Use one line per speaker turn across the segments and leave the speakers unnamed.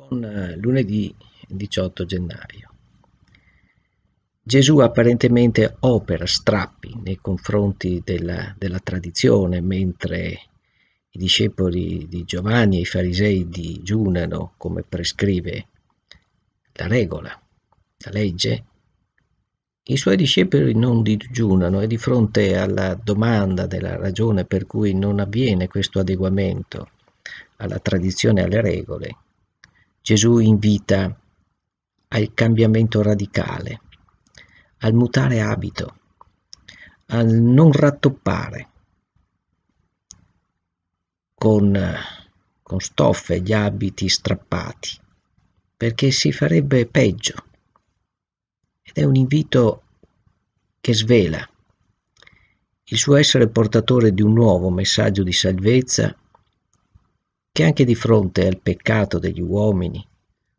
Buon eh, lunedì 18 gennaio. Gesù apparentemente opera strappi nei confronti della, della tradizione, mentre i discepoli di Giovanni e i farisei digiunano come prescrive la regola, la legge. I suoi discepoli non digiunano e di fronte alla domanda della ragione per cui non avviene questo adeguamento alla tradizione e alle regole, Gesù invita al cambiamento radicale, al mutare abito, al non rattoppare con, con stoffe gli abiti strappati, perché si farebbe peggio. Ed è un invito che svela il suo essere portatore di un nuovo messaggio di salvezza che anche di fronte al peccato degli uomini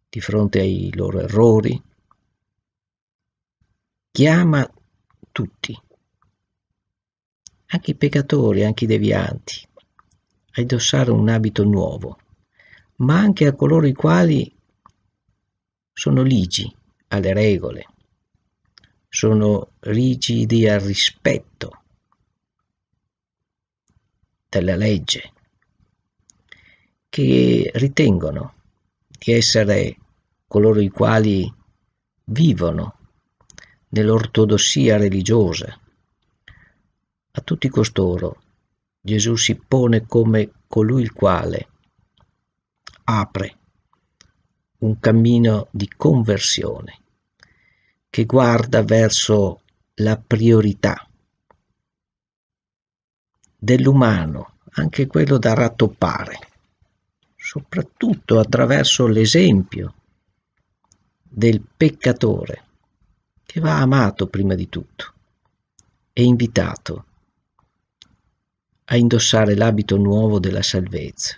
di fronte ai loro errori. Chiama tutti, anche i peccatori, anche i devianti, a indossare un abito nuovo, ma anche a coloro i quali sono ligi alle regole, sono rigidi al rispetto della legge, che ritengono che essere coloro i quali vivono nell'ortodossia religiosa. A tutti costoro Gesù si pone come colui il quale apre un cammino di conversione che guarda verso la priorità dell'umano, anche quello da rattoppare soprattutto attraverso l'esempio del peccatore, che va amato prima di tutto e invitato a indossare l'abito nuovo della salvezza,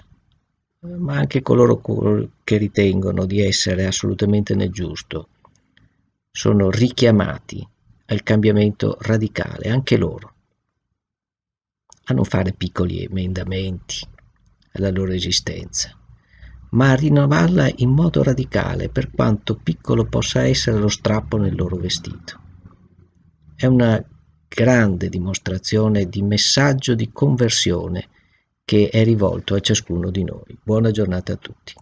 ma anche coloro che ritengono di essere assolutamente nel giusto sono richiamati al cambiamento radicale, anche loro, a non fare piccoli emendamenti alla loro esistenza ma a rinnovarla in modo radicale per quanto piccolo possa essere lo strappo nel loro vestito. È una grande dimostrazione di messaggio di conversione che è rivolto a ciascuno di noi. Buona giornata a tutti.